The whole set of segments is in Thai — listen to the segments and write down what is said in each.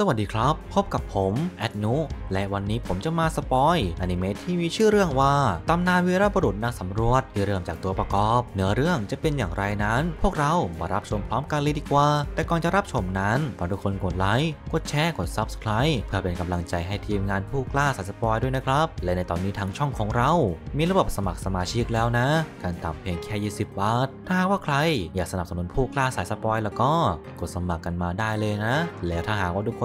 สวัสดีครับ พบกับผมแอดนุและวันนี้ผมจะมาสปอยอนิเมะที่มีชื่อเรื่องว่า ตำนานวีรบุรุษนักสำรวจที่เริ่มจากตัวประกอบเนื้อเรื่องจะเป็นอย่างไรนั้น พวกเรามารับชมพร้อมกันเลยดีกว่า แต่ก่อนจะรับชมนั้นฝากทุกคนกดไลค์กดแชร์กด Subscribe เพื่อเป็นกำลังใจให้ทีมงานผู้กล้าสัสปอยด้วยนะครับ และในตอนนี้ทางช่องของเรา มีระบบสมัครสมาชิกแล้วนะการต่ำเพียงแค่20บาทถ้าว่าใครอยากสนับสนุนผู้กล้าสายสปอยแล้วก็กดสมัครกันมาได้เลยนะ แล้วถ้าหากว่าทุกคน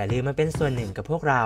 าอย่าลืมมาเป็นส่วนหนึ่งกับพวกเรา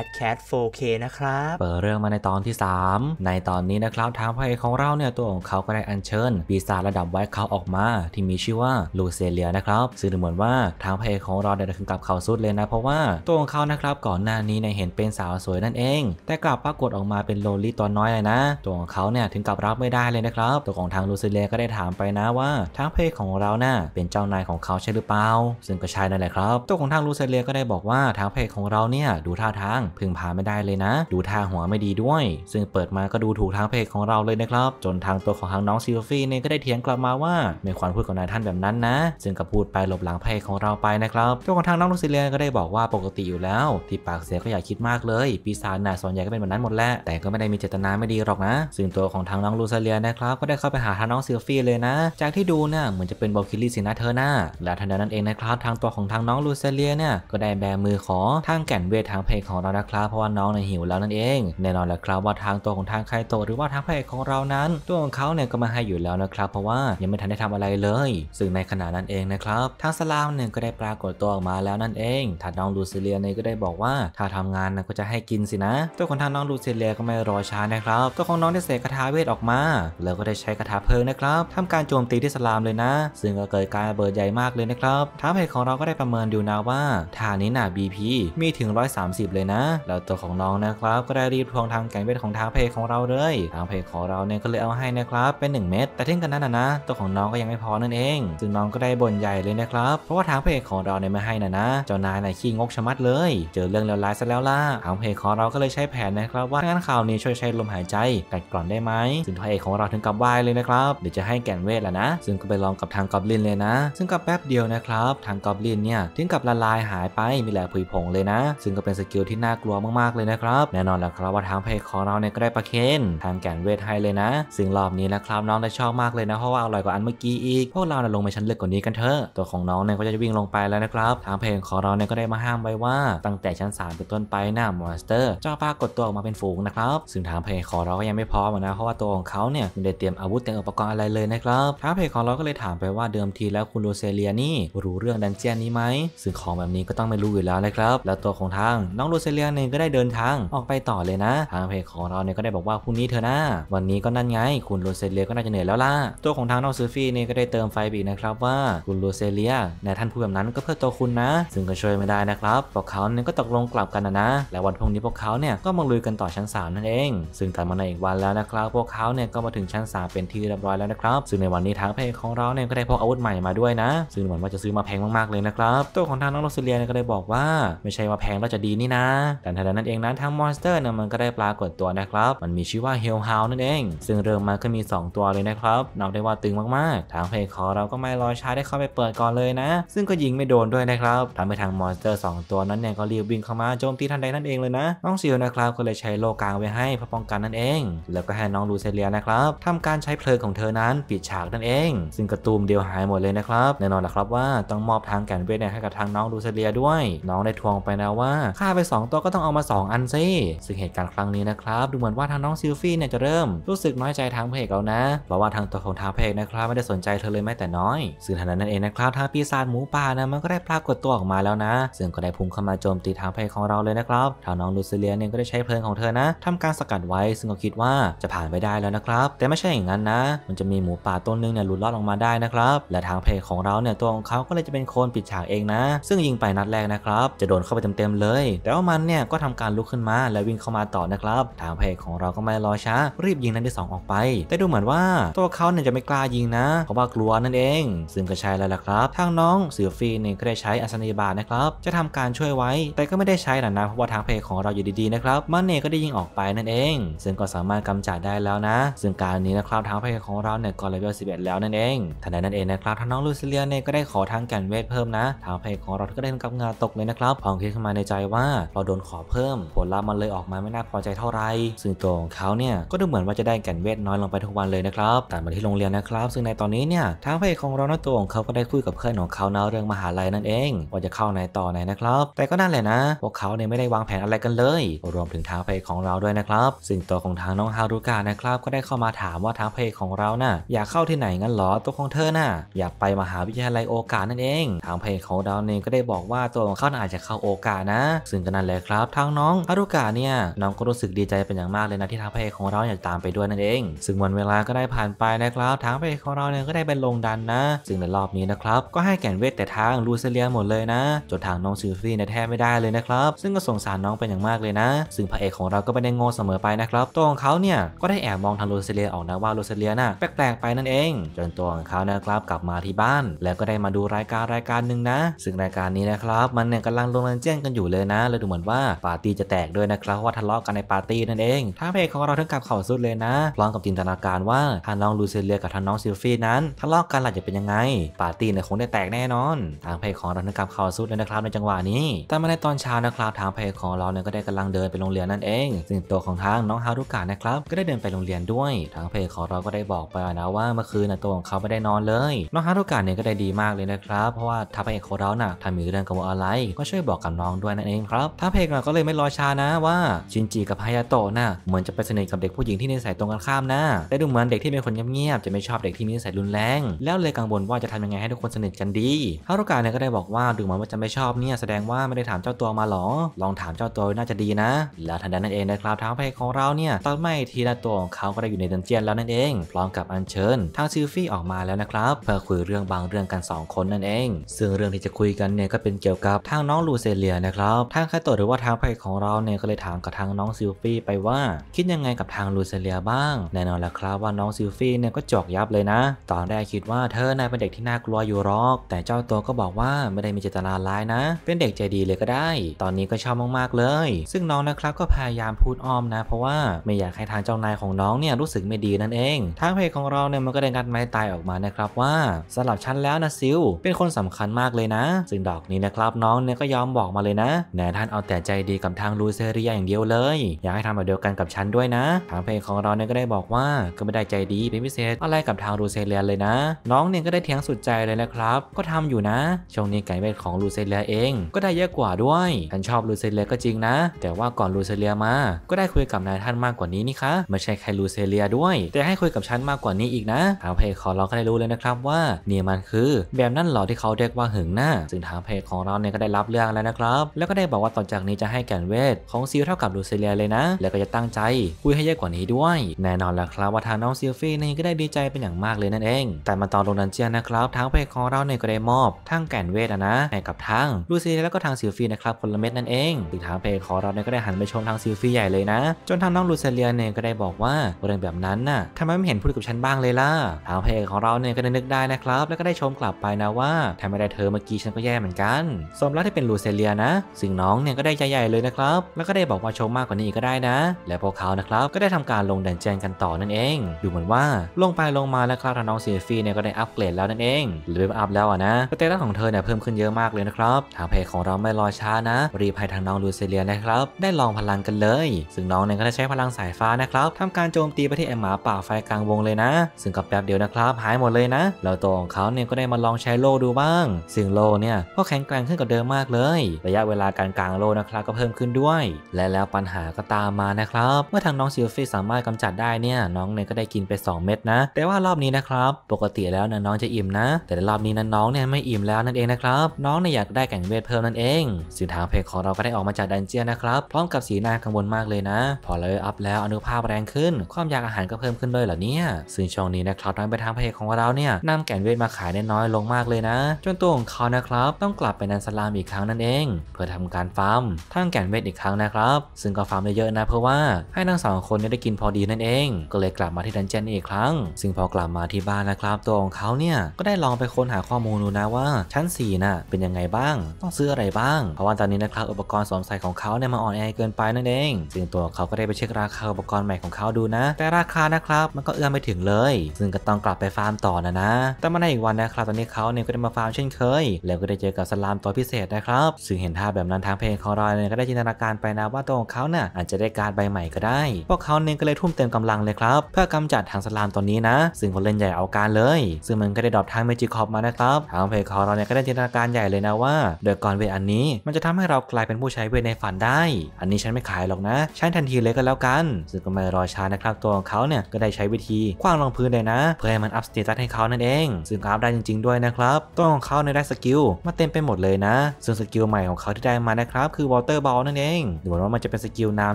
a d cat 4k นะครับเปิดเรื่องมาในตอนที่ 3 ในตอนนี้นะครับทางพระเอกของเราเนี่ยตัวของเขาก็ได้อัญเชิญปีศาจระดับไว้เขาออกมา ที่มีชื่อว่าลูเซเลียนะครับซึ่งเหมือนว่าทางพระเอกของเราได้่ยถึงกับเขาสุดเลยนะ เพราะว่าตัวของเขานะครับก่อนหน้านี้ในเห็นเป็นสาวสวยนั่นเองแต่กลับปรากฏออกมาเป็นโลลี่ตัวน้อยเลยนะตัวของเขาเนี่ยถึงกับรับไม่ได้เลยนะครับ ตัวของทางลูเซเลียก็ได้ถามไปนะว่าทางพระเอกของเราน่ะเป็นเจ้านายของเขาใช่หรือเปล่าซึ่งก็ใช่นั่นแหละครับตัวของทางลูเซเลียก็ได้บอกกว่าทางเพจของเราเนี่ยดูท่าทางพึ่งพาไม่ได้เลยนะ ดูท่าหัวไม่ดีด้วย ซึ่งเปิดมาก็ดูถูกทางเพจของเราเลยนะครับ จนทางตัวของทางน้องซิลฟี่เนี่ยก็ได้เถียงกลับมาว่าไม่ควรพูดกับนายท่านแบบนั้นนะซึ่งก็พูดไปหลบหลังเพจของเราไปนะครับตัวของทางน้องลูซิเลียก็ได้บอกว่าปกติอยู่แล้ว ที่ปากเสียก็อย่าคิดมากเลยปีศาจน่ะส่วนใหญ่ก็เป็นแบบนั้นหมดแหละแต่ก็ไม่ได้มีเจตนาไม่ดีหรอกนะ ซึ่งตัวของทางน้องลูซิเลียนะครับก็ได้เข้าไปหาทางน้องซิลฟี่เลยนะ จากที่ดูเนี่ยเหมือนจะเป็นบอลคิลลี่สินะเธอหน้าและทันใดนั้นเองนะครับ ทางตัวของทางน้องลูซิเลียเนี่ยก็ได้แบมือของทางแก่นเวททางเพกของเรานะครับเพราะว่าน้องในหิวแล้วนั่นเองแน่นอนแหละครับ ว่าทางตัวของทางใคโตหรือว่าทางเพกของเรานั้น ตัวของเขาเนี่ยก็มาให้อยู่แล้วนะครับ เพราะว่ายังไม่ทันได้ทำอะไรเลย ซึ่งในขณะนั้นเองนะครับทางสลามเนี่ยก็ได้ปรากฏตัวออกมาแล้วนั่นเองทาน้องลูซิเลียเนี่ยก็ได้บอกว่า ถ้าทำงานนะก็จะให้กินสินะตัวของทางน้องลูซิเลียก็ไม่รอช้านะครับตัวของน้องได้เสกคาถาเวทออกมา แล้วก็ได้ใช้คาถาเพลิงนะครับทำการโจมตีที่สลามเลยนะ ซึ่งก็เกิดการระเบิดใหญ่มากเลยนะครับทางเพจของเราก็ได้ประเมินดูนะว่าฐานนี้นะ BP มีถึง 130 เลยนะแล้วตัวของน้องนะครับก็ได้รีบทวงทางแกงเวทของ ทางเพจของเราเลย ทางเพจของเราเนี่ยก็เลยเอาให้นะครับเป็น 1 เม็ดแต่ทิ้งกันนั้นนะตัวของน้องก็ยังไม่พอนั่นเองซึ่งน้องก็ได้บ่นใหญ่เลยนะครับเพราะว่าทางเพจของเราเนี่ยไม่ให้นะนะเจ้านายนะขี้งกชะมัดเลย เจอเรื่องเลวร้ายซะแล้วล่ะทางเพจของเราก็เลยใช้แผนนะครับ ว่างั้นข่าวนี้ช่วยใช้ลมหายใจกัดกร่อนได้ไหมซึ่งทางเอกของเราถึงกับวายเลยนะครับเดี๋ยวจะให้แกงนเวทแล้วนะ ซึ่งก็ไปลองกับทางกอบลินเลยนะ ซึ่งกับแป๊บเดียวนะครับทางกอบลินเนี่ยถึงกับละลายหายไปมีแหละผุยผงเลยนะ ซึ่งก็เป็นสกิลที่น่ากลัวมากๆเลยนะครับแน่นอนแหละครับว่าทางพเอคของเราเนี่ยก็ได้ประเคนทางแก่นเวทให้เลยนะซึ่งรอบนี้นะครับน้องได้ชอบมากเลยนะเพราะว่าอร่อยกว่าอันเมื่อกี้อีกพวกเราเนี่ยลงไปชั้นลึกกว่านี้กันเถอะตัวของน้องเนี่ยก็จะวิ่งลงไปแล้วนะครับทางเพคของเราเนี่ยก็ได้มาห้ามไว้ว่า ตั้งแต่ชั้น 3 เป็นต้นไปนะมอนสเตอร์เจ้าปรากดตัวออกมาเป็นฝูงนะครับซึ่งทางเพคของเราก็ยังไม่พร้อมนะ เพราะว่าตัวของเขาเนี่ยไม่ได้เตรียมอาวุธเตรียมอุปกรณ์อะไรเลยนะครับทางเพคของเราก็เลยถามไปว่าเดิมทีแล้วคุณโรเซเลียนี่รู้เรื่องดันเจียนนี้ไหมซึ่งของแบบนี้ก็ต้องไม่รู้อยูู่่แล้วนะครับแล้วตัวของทางน้องลูเซเลียเนี่ยก็ได้เดินทางออกไปต่อเลยนะ ทางเพจของเราเนี่ยก็ได้บอกว่าพรุ่งนี้เธอนะ วันนี้ก็นั่นไงคุณลูเซเลียก็น่าจะเหนื่อยแล้วล่ะตัวของทางน้องซูฟี่เนี่ยก็ได้เติมไฟบีนะครับว่าคุณลูเซเลียในท่านพูดแบบนั้นก็เพื่อตัวคุณนะ ซึ่งก็ช่วยไม่ได้นะครับพวกเขาเนี่ยก็ตกลงกลับกันนะนะและวันพรุ่งนี้พวกเขาเนี่ยก็มาลุยกันต่อชั้น3นั่นเอง ซึ่งแต่มาในอีกวันแล้วนะครับ พวกเขาเนี่ยก็มาถึงชั้น3เป็นที่เรียบร้อยแล้วนะครับซึ่งในวันนี้ทางเพจของเราเนี่ยก็ได้พกอาวุธใหม่มาด้วยนะ ซึ่งเหมือนว่าจะซื้อมาแพงมากๆเลยนะครับตัวของทางน้องโรซเลียก็ได้บอกว่าไม่ใช่ว่าแพงแล้วจะดีนี่นะ แต่ทันใดนั้นเองนั้นทางมอนสเตอร์เนี่ยมันก็ได้ปรากฏตัวนะครับ มันมีชื่อว่าเฮลฮาวนั่นเอง ซึ่งเริ่มมาก็มี 2 ตัวเลยนะครับนับได้ว่าตึงมากๆ ทางเพลคอเราก็ไม่รอช้าได้เข้าไปเปิดก่อนเลยนะ ซึ่งก็ยิงไม่โดนด้วยนะครับทำให้ทางมอนสเตอร์ 2 ตัวนั้นเนี่ยก็รีบวิ่งเข้ามาโจมตีทันใดนั่นเองเลยนะ น้องซิลนะครับก็เลยใช้โลกลางไว้ให้เพื่อป้องกันนั่นเอง แล้วก็ให้น้องลูเซเลียนะครับทำการใช้เพลิงของเธอนั้นปิดฉากนั่นเอง ซึ่งกระตูมเดียวหายหมดเลยนะครับแน่นอนนะครับว่าต้องมอบทางแกนเวทให้กับทางน้องลูเซเลียด้วยน้อง ได้ทวงไปนะว่าฆ่าไป 2 ตัวก็ต้องเอามา 2 อันซิซึ่งเหตุการณ์ครั้งนี้นะครับ ดูเหมือนว่าทางน้องซิลฟี่เนี่ยจะเริ่ม รู้สึกน้อยใจทางพเอกแล้วนะเพราะว่าทางตัวของทางพเอกนะครับไม่ได้สนใจเธอเลยแม้แต่น้อยซึ่งทานั้นนั่นเองนะครับทางปีศาจหมูป่านะมันก็ได้ปรากฏตัวออกมาแล้วนะซึ่งก็ได้พุ่งเข้ามาโจมตีทางพเอกของเราเลยนะครับทางน้องลูซิเลียเนี่ยก็ได้ใช้เพลิงของเธอนะทำการสกัดไว้ซึ่งก็คิดว่าจะผ่านไปได้แล้วนะครับ แต่ไม่ใช่อย่างนั้นนะมันจะมีหมูป่าต้นนึงเนี่ยหลุดรอดออกมาได้นะครับและทางเพกของเราเนี่ยตัวของเขาก็เลยจะเป็นคนปิดฉากเองนะ ซึ่งยิงไปนัดแรกนะครัับจะโดนเข้าไปเต็มๆเลย แต่ว่ามันเนี่ยก็ทำการลุกขึ้นมาและวิ่งเข้ามาต่อนะครับทางพเพกของเราก็ไม่รอช้ารีบยิงนัดที่2ออกไป แต่ดูเหมือนว่าตัวเขาเนี่ยจะไม่กล้ายิงนะ เพราะว่ากลัวนั่นเอง ซึ่งก็ใช่แล้วล่ะครับ ทางน้องเสือฟีเนี่ยก็ได้ใช้อัศนีบาทนะครับ จะทำการช่วยไว้ แต่ก็ไม่ได้ใช้หรนะเพราะว่าทางพเพกของเราอยู่ดีๆนะครับมันเนี่ยก็ได้ยิงออกไปนั่นเอง ซึ่งก็สามารถกำจัดได้แล้วนะ ซึ่งการนี้นะครับทางพเพกของเราเนี่ยก็เลเวล11 แล้วนั่นเองทันใดนั้นเองนะครับทางน้องลูซิเลียเนี่ยก็ได้ขอทางแกนเวทเพิ่มนะทางรเพกของเราก็ได้กำงานตกเลยนะครับพองคิดขึ้นมาในใจว่าเราโดนขอเพิ่ม ผลลัพธ์มันเลยออกมาไม่น่าพอใจเท่าไหร่ซึ่งตัวของเขาเนี่ย ก็ดูเหมือนว่าจะได้แก่นเวทน้อยลงไปทุกวันเลยนะครับแต่มาที่โรงเรียนนะครับ ซึ่งในตอนนี้เนี่ยทางพื่เอกของเราหน้าตัวของเขาก็ได้คุยกับเพื่อนของเขาเนาะเรื่องมหาลัยนั่นเอง ว่าจะเข้าไหนต่อไหนนะครับ แต่ก็นั่นแหละนะพวกเขาเนี่ยไม่ได้วางแผนอะไรกันเลยรวมถึงทางพื่เอกของเราด้วยนะครับซึ่งตัวของทางน้องฮารุกะนะครับก็ได้เข้ามาถามว่าทางพื่เอกของเราน่ะอยากเข้าที่ไหนงั้นหรอตัวของเธอน่ะอยากไปมหาวิทยาลัยโอกาสนั่นเอง ทางเพื่เอกของเราเนี่ยก็ได้บอกว่าตัวของขาอาจจะเข้าโอกาสนะ ซึ่งก็นั่นแหละครับ ทางน้องฮารุกะเนี่ยน้องก็รู้สึกดีใจเป็นอย่างมากเลยนะที่ทางพระเอกของเราอยากตามไปด้วยนั่นเอง ซึ่งวันเวลาก็ได้ผ่านไปนะครับทางพระเอกของเราเนี่ยก็ได้เป็นลงดันนะ ซึ่งในรอบนี้นะครับก็ให้แก่นเวทแต่ทางลูเซเลียหมดเลยนะ จนทางน้องซูฟี่เนี่ยแทบไม่ได้เลยนะครับ ซึ่งก็สงสารน้องเป็นอย่างมากเลยนะ ซึ่งพระเอกของเราก็ไม่ได้งงเสมอไปนะครับตัวของเขาเนี่ยก็ได้แอบมองทางลูเซเลียออกนะว่าลูเซเลียน่ะแปลกๆไปนั่นเอง จนตัวของเขานะครับกลับมาที่บ้าน แล้วก็ได้มาดูรายการรายการหนึ่งนะ ซึ่งรายการนี้นะครับมันเนี่ยกำลังลงเรนเจ้งนกันอยู่เลยนะเลยดูเหมือนว่า ปาร์ตี้จะแตกด้วยนะครับว่าทะเลาะกันในปาร์ตี้นั่นเองทางพรเของเราถึงกับเข่าสุดเลยนะพร้อมกับจินตนาการว่าทางน้องลูเซเลียกับท่านน้องซิลฟี่นั้นทะเลาะกันหลักจะเป็นยังไง ปาร์ตี้เนี่ยคงได้แตกแน่นอน ทางพเพกของเราถึงกับเข่าสุดเลยนะครับ ในจังหวะนี้ แต่มาในตอนเช้านะครับ ทางพเพกของเราเนี่ยก็ได้กำลังเดินไปโรงเรียนนั่นเองซึ่งตัวของทางน้องฮารุกะนะครับ ก็ได้เดินไปโรงเรียนด้วยทางเพจของเราก็ได้บอกไปนะว่า เมื่อคืนตัวของเขาไม่ได้นอนเลย น้องฮารุกะเนี่ยก็ได้ดีมากเลยนะครับ เพราะว่าทางเพจของเราน่ะทำมีเรื่องกับอะไรก็ช่วยบอกกับน้องด้วยนั่นเองครับทางเพจก็เลยไม่รอช้านะว่าชินจิกับฮายาโตะน่ะเหมือนจะไปสนิทกับเด็กผู้หญิงที่นิสัยตรงกันข้ามนะแต่ดูเหมือนเด็กที่เป็นคนเงียบๆจะไม่ชอบเด็กที่นิสัยรุนแรงแล้วเลยกังวลว่าจะทำยังไงให้ทุกคนสนิทกันดีฮารุกะเนี่ยก็ได้บอกว่าดูเหมือนว่าจะไม่ชอบเนี่ยแสดงว่าไม่ได้ถามเจ้าตัวมาหรอ ลองถามเจ้าตัวน่าจะดีนะแล้วทันใดนั้นเองนะครับทางเพงของเราเนี่ยตอนไม่ทีละตัวของเขาก็ได้อยู่ในดันเจียนแล้วนั่นเองพร้อมกับอัญเชิญทางซิลฟี่ออกมาแล้วนะครับเพื่อคุยเรื่องบางเรื่องกัน 2คนนั่นเอง ซึ่งเรื่องที่จะคุยกันเนี่ยก็เป็นเกี่ยวกับทางน้องลูเซเลียนะครับ ทางคาโตหรือว่าทางพเอจของเราเนี่ยก็เลยถามกับทางน้องซิลฟี่ ไปว่าคิดยังไงกับทางลูเซเลียบ้างแน่นอนแล้วครับว่าน้องซิลฟี่เนี่ยก็จอกยับเลยนะ ตอนแรกคิดว่าเธอนายเป็นเด็กที่น่ากลัวอยู่หรอก แต่เจ้าตัวก็บอกว่าไม่ได้มีเจตนาร้ายนะ เป็นเด็กใจดีเลยก็ได้ ตอนนี้ก็ชอบมากๆเลย ซึ่งน้องนะครับก็พยายามพูดอ้อมนะ เพราะว่าไม่อยากให้ทางเจ้านายของน้องเนี่ยรู้สึกไม่ดีนั่นเอง ทางเพจของเราเนี่ยมันก็ได้งัดไม้ตายออกมานะครับว่าสำหรับฉันแล้วนะซิลเป็นคนสำคัญมากเลยนะ ซึ่งดอกนี้นะครับน้องเนี่ยก็ยอมบอกมาเลยนะแหนท่านเอา แต่ใจดีกับทางลูเซเรียอย่างเดียวเลย อยากให้ทำแบบเดียวกันกับฉันด้วยนะ ทางเพจของเราเนี่ยก็ได้บอกว่าก็ไม่ได้ใจดีเป็นพิเศษอะไรกับทางลูเซเรียเลยนะ น้องเนี่ยก็ได้เถียงสุดใจเลยนะครับ ก็ทำอยู่นะช่วงนี้ไก่เ็ดของลูเซเรียเอง ก็ได้เยอะกว่าด้วยฉันชอบลูเซเรียก็จริงนะ แต่ว่าก่อนลูเซเรียมา ก็ได้คุยกับนายท่านมากกว่านี้นี่คะไม่ใช่ใครลูเซเรียด้วย แต่ให้คุยกับฉันมากกว่านี้อีกนะทางเพจของเราก็ได้รู้เลยนะครับ ว่าเนี่ยมันคือ แบบนั้นหรอที่เขาเรียกว่าหึงหน้าซึ่งทางเพจของเราเนี่ยก็ได้รับเรื่องแล้วนะครับแล้วก็ได้บอกว่าต่อจากนี้จะให้แก่นเวทของซิลเท่ากับลูเซเลียเลยนะ แล้วก็จะตั้งใจคุยให้เยอะกว่านี้ด้วยแน่นอนแล้วครับว่าทางน้องซิลฟี่นี่ก็ได้ดีใจเป็นอย่างมากเลยนั่นเอง แต่มาตอนลงดันเจียนนะครับทางเพจของเราเนี่ยก็ได้มอบทั้งแก่นเวทนะ ให้กับทางลูเซเลียแล้วก็ทางซิลฟี่นะครับคนละเม็ดนั่นเองตีดทางเพจของเราเนี่ยก็ได้หันไปชมทางซิลฟี่ใหญ่เลยนะ จนทางน้องลูเซเลียเนี่ยก็ได้บอกว่าเรื่องแบบนั้นน่ะทำไมไม่เห็นพูดกับฉันบ้างเลยล่ะทางเพจของเราเนี่ยก็ได้นึกได้นะครับแล้วก็ได้ชมกลับไปนะว่าทำไมได้เธอเมื่อกี้ฉันก็แย่เหมือนกันสมรัได้เป็นลูเซเลียนะซึ่งน้องเนี่ยก็ได้ใจใหญ่เลยนะครับ แล้วก็ได้บอกว่าโชคมากกว่านี้ก็ได้นะ และพวกเขานะครับก็ได้ทำการลงดันแจงนกันต่อนั่นเอง ดูเหมือนว่าลงไปลงมาแล้วครับทาน้องเซฟีเนี่ยก็ได้อัปเกรดแล้วนั่นเองหรืออัพแล้วนะสเตตัสของเธอเนี่ยเพิ่มขึ้นเยอะมากเลยนะครับทางเพจของเราไม่รอช้านะ รีบให้ทางน้องลูเซเลียนะครับได้ลองพลังกันเลยซึ่งน้องเนี่ยก็ได้ใช้พลังสายฟ้านะครับทำการโจมตีไปที่ไอหมาป่าไฟกลางวงเลยนะซึ่งกับแป๊บเดียวนะครับ หายหมดเลยนะแล้วตัวของเขาเนี่ยก็ได้มาลองใช้โลดูบ้างซึ่งโลเนี่ยก็แข็งแกร่งขึ้นกว่าเดิมากๆเลยระยะเวลาการกลางโลนะครับก็เพิ่มขึ้นด้วย และแล้วปัญหาก็ตามมานะครับเมื่อทางน้องซิลฟี่สามารถกำจัดได้เนี่ยน้องเนี่ยก็ได้กินไป 2 เม็ดนะ แต่ว่ารอบนี้นะครับปกติแล้วนน้องจะอิ่มนะ แต่รอบนี้นั้นน้องเนี่ยไม่อิ่มแล้วนั่นเองนะครับน้องเนี่ยอยากได้แก่งเวท เพิ่มนั่นเองสินทางเพจของเราก็ได้ออกมาจากดันเจียนนะครับพร้อมกับสีหน้ากังวลมากเลยนะ พอเลเวลอัพแล้วอนุภาพแรงขึ้น ความอยากอาหารก็เพิ่มขึ้นด้วยเหรอเนี่ยซึ่งช่วงนี้นะครับน้องไปทางเพจของเราเนี่ยนำแก่งเวทมาขายน้อยลงมากเลยนะ จนตัวของเขานะครับต้องกลับไปนันสลามอีกครั้งนั่นเอง เพื่อทำการฟาร์มทั้งแก่นเวทอีกครั้งนะครับ ซึ่งก็ฟาร์มได้เยอะนะเพราะว่าให้ทั้งสองคนได้กินพอดีนั่นเอง ก็เลยกลับมาที่ดันเจียนอีกครั้ง ซึ่งพอกลับมาที่บ้านนะครับตัวของเขาเนี่ยก็ได้ลองไปค้นหาข้อมูลดูนะว่าชั้น4น่ะเป็นยังไงบ้างต้องซื้ออะไรบ้างเพราะว่าตอนนี้นะครับอุปกรณ์สวมใส่ของเขาเนี่ยมันอ่อนแอเกินไปนั่นเองซึ่งตัวเขาก็ได้ไปเช็คราคาอุปกรณ์ใหม่ของเขาดูนะ แต่ราคานะครับมันก็เอื้อมไม่ถึงเลย ซึ่งก็ต้องกลับไปฟาร์มต่อนะนะแต่มาในอีกวันนะครับตอนนี้เขาเนี่ยก็ได้มาฟาร์มเช่นเคยแล้วก็ได้เจอกับสลามตัวพิเศษนะครับซึ่งเห็นท่าแบบนั้นทางเพลงของรอยเนี่ยก็ได้จินตนาการไปนะว่าตัวของเขาเนี่ยอาจจะได้การใบใหม่ก็ได้ พวกเขาเนี่ยก็เลยทุ่มเต็มกำลังเลยครับเพื่อกำจัดทางสลามตัวนี้นะซึ่งคนเล่นใหญ่เอาการเลย ซึ่งมันก็ได้ดรอปทางเมจิคอปมานะครับทางเพลงของรอยเนี่ยก็ได้จินตนาการใหญ่เลยนะว่าโดยก่อนเวทอันนี้มันจะทำให้เรากลายเป็นผู้ใช้เวทในฝันได้ อันนี้ฉันไม่ขายหรอกนะ ใช้ทันทีเลยก็แล้วกันซึ่งก็ไม่รอช้านะครับ ตัวของเขาเนี่ยก็ได้ใช้วิธีคว้างลงพื้นเลยนะเพื่อให้มันอัพสเตตัสให้เขานั่นเอง ซึ่งอัพได้จริง ๆด้วยนะครับตัวของเขาในได้สกิลมาเต็มไปหมดเลยนะส่วนสกิลใหม่ของเขาที่ได้มานะครับคือวอเตอร์บอลนั่นเองดูเหมือนว่ามันจะเป็นสกิลน้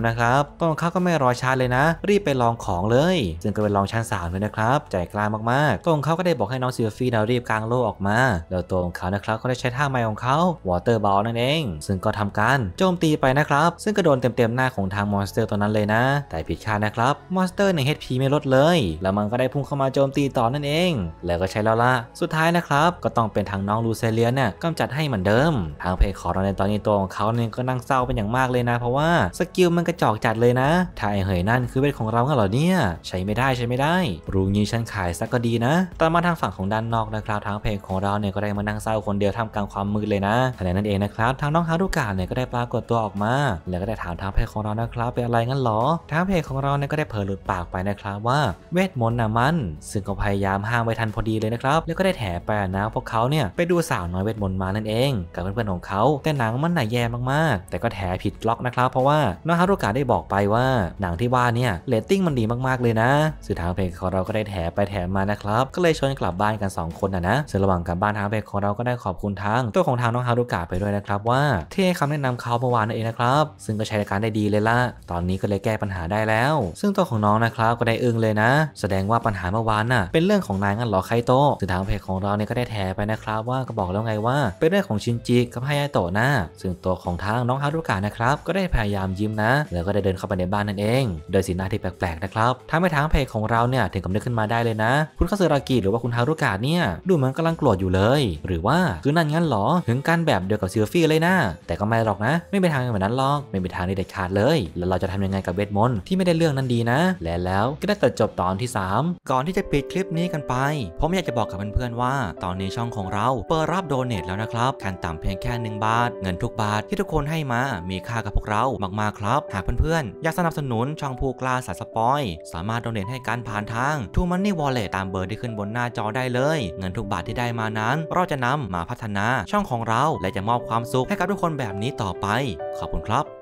ำนะครับตอนเขาก็ไม่รอช้าเลยนะ รีบไปลองของเลย ซึ่งก็เป็นลองชั้น3เลยนะครับใจกล้ามากๆตรงเขาก็ได้บอกให้น้องซิลฟี่นะรีบกลางโลออกมาแล้วตัวของเขานะครับก็ได้ใช้ท่าใหม่ของเขาวอเตอร์บอลนั่นเอง ซึ่งก็ทำการโจมตีไปนะครับซึ่งก็โดนเต็มๆหน้าของทางมอนสเตอร์ตัวนั้นเลยนะแต่ผิดคาดนะครับมอนสเตอร์ในเฮดพีไม่ลดเลยแล้วมันก็ได้พุ่งเข้ามาโจมตีต่อนั่นเอง แล้วก็ใช้แล้วล่ะสุดท้ายนะครับก็ต้องเป็นทางน้องลูเซเลียเนี่ยกำจัดให้เหมือนเดิมทางเพจของเราในตอนนี้ตัวของเขาเนี่ยก็นั่งเศร้าเป็นอย่างมากเลยนะ เพราะว่าสกิลมันกระจอกจัดเลยนะถ้าไอเหยนั่นคือเป็นของเราเหรอเนี่ยใช้ไม่ได้ใช้ไม่ได้รู้งี้ฉันขายสักก็ดีนะต่อมาทางฝั่งของด้านนอกนะครับ ทางเพจของเราเนี่ยก็ได้มานั่งเศร้าคนเดียวทำกลางความมืดเลยนะขณะนั้นเองนะครับทางน้องฮารุกะเนี่ยก็ได้ปรากฏตัวออกมาแล้วก็ได้ถามทางเพจของเรานะครับ เป็นอะไรงั้นหรอทางเพจของเราเนี่ยก็ได้เผยหลุดปากไปนะครับว่าเวทมนต์นะมัน ซึ่งก็พยายามห้ามไว้ทันพอดีเลยนะครับแล้วก็ได้แถไปนะพวกเขาเนี่ยไปดูสาวน้อยเวทมนต์มานั่นเองกับเพเ่อนของเขาแต่หนังมันหน่ะแย่มาก ๆ แต่ก็แถผิดล็อกนะครับ เพราะว่าน้องฮารุกะได้บอกไปว่า หนังที่ว่าเนี่ยเรตติ้งมันดีมากๆ เลยนะสุดทางเพลงของเรา ก็ได้แถไปแถมมานะครับ ก็เลยชวนกลับบ้านกัน2คนนะนะระหว่างกลับบ้านทางเพลงของเรา ก็ได้ขอบคุณทางตัวของทางน้องฮารุกะไปด้วยนะครับ ว่าที่ให้คำแนะนำเขาเมื่อวานนั่นเองนะครับ ซึ่งก็ใช้การได้ดีเลยล่ะ ตอนนี้ก็เลยแก้ปัญหาได้แล้ว ซึ่งตัวของน้องนะครับก็ได้อึ้งเลยนะ แสดงว่าปัญหาเมื่อวานน่ะเป็นเรื่องของนายงั้นหรอไคโตสุดทางเพจของเราเนี่ยก็ได้แถไปนะครับ ว่าก็บอกแล้วไงว่า เป็นเรื่องของชินจิกับฮายาโตหนะซึ่งตัวของทางน้องฮารุกะนะครับก็ได้พยายามยิ้มนะ แล้วก็ได้เดินเข้าไปในบ้านนั่นเอง โดยสีหน้าที่แปลกๆ นะครับทำให้ทางเพจของเราเนี่ยถึงกับนึกขึ้นมาได้เลยนะ คุณคาสึรากิหรือว่าคุณฮารุกะเนี่ยดูเหมือนกำลังโกรธอยู่เลย หรือว่าคือนั่นงั้นหรอถึงการแบบเดียวกับเซอร์ฟี่เลยนะ แต่ก็ไม่หรอกนะ ไม่เป็นทางแบบนั้นหรอกไม่เป็นทางที่เด็ดขาดเลย แล้วเราจะทำยังไงกับเวทมนต์ที่ไม่ได้เรื่องนั้นดีนะ และแล้วก็ได้ตัดจบตอนที่ 3 ก่อนที่จะปิดคลิปนี้กันไปผมอยากจะบอกกับเพื่อนๆว่าตอนนี้ช่องของเราเปิดรับโดเนทแล้วนะครับต่ำเพียงแค่1บาท เงินทุกบาทที่ทุกคนให้มามีค่ากับพวกเรามากๆครับ หากเพื่อนๆอยากสนับสนุนช่องผู้กล้าสายสปอย สามารถดเนินให้การผ่านทาง t ูมันนี่วอลเล็ตตามเบอร์ที่ขึ้นบนหน้าจอได้เลยเงินทุกบาทที่ได้มานั้นเราจะนำมาพัฒนาช่องของเราและจะมอบความสุขให้กับทุกคนแบบนี้ต่อไป ขอบคุณครับ